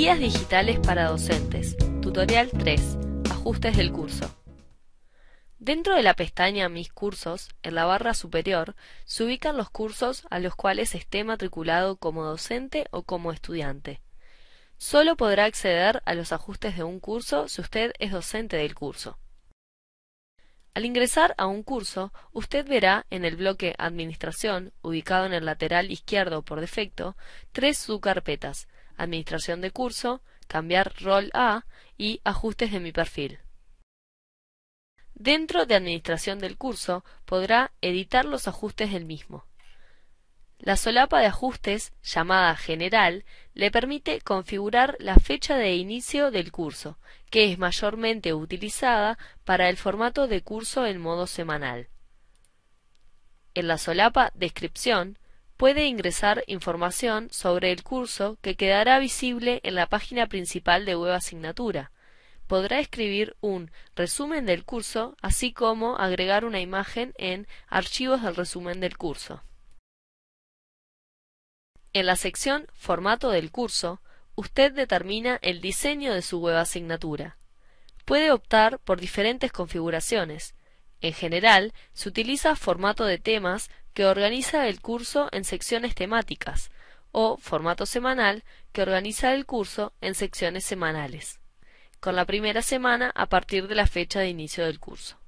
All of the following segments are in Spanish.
Guías digitales para docentes. Tutorial 3. Ajustes del curso. Dentro de la pestaña Mis cursos, en la barra superior, se ubican los cursos a los cuales esté matriculado como docente o como estudiante. Solo podrá acceder a los ajustes de un curso si usted es docente del curso. Al ingresar a un curso, usted verá en el bloque Administración, ubicado en el lateral izquierdo por defecto, tres subcarpetas, Administración de curso, cambiar rol a y Ajustes de mi perfil. Dentro de Administración del curso podrá editar los ajustes del mismo. La solapa de ajustes, llamada General, le permite configurar la fecha de inicio del curso, que es mayormente utilizada para el formato de curso en modo semanal. En la solapa Descripción puede ingresar información sobre el curso que quedará visible en la página principal de Web Asignatura. Podrá escribir un resumen del curso, así como agregar una imagen en Archivos del resumen del curso. En la sección Formato del curso, usted determina el diseño de su web asignatura. Puede optar por diferentes configuraciones. En general, se utiliza formato de temas que organiza el curso en secciones temáticas, o formato semanal, que organiza el curso en secciones semanales, con la primera semana a partir de la fecha de inicio del curso.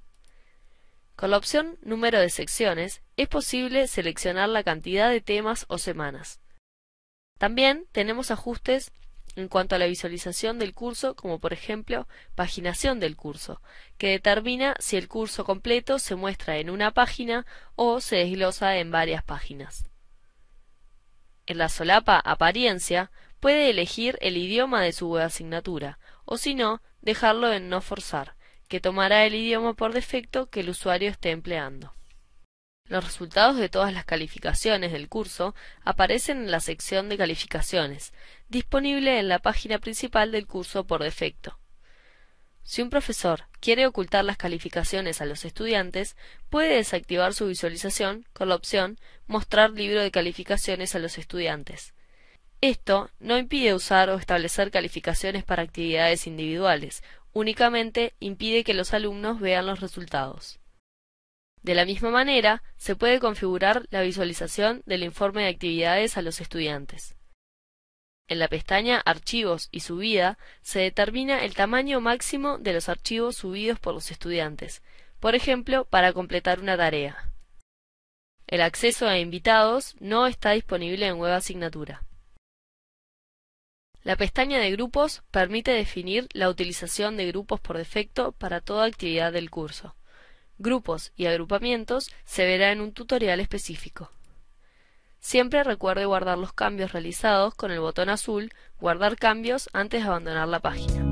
Con la opción Número de secciones es posible seleccionar la cantidad de temas o semanas. También tenemos ajustes en cuanto a la visualización del curso, como por ejemplo paginación del curso, que determina si el curso completo se muestra en una página o se desglosa en varias páginas. En la solapa Apariencia puede elegir el idioma de su asignatura, o si no, dejarlo en No forzar, que tomará el idioma por defecto que el usuario esté empleando. Los resultados de todas las calificaciones del curso aparecen en la sección de calificaciones, disponible en la página principal del curso por defecto. Si un profesor quiere ocultar las calificaciones a los estudiantes, puede desactivar su visualización con la opción Mostrar libro de calificaciones a los estudiantes. Esto no impide usar o establecer calificaciones para actividades individuales, únicamente impide que los alumnos vean los resultados. De la misma manera, se puede configurar la visualización del informe de actividades a los estudiantes. En la pestaña Archivos y Subida se determina el tamaño máximo de los archivos subidos por los estudiantes, por ejemplo, para completar una tarea. El acceso a invitados no está disponible en Web Asignatura. La pestaña de grupos permite definir la utilización de grupos por defecto para toda actividad del curso grupos y agrupamientos se verá en un tutorial específico. Siempre recuerde guardar los cambios realizados con el botón azul Guardar cambios antes de abandonar la página.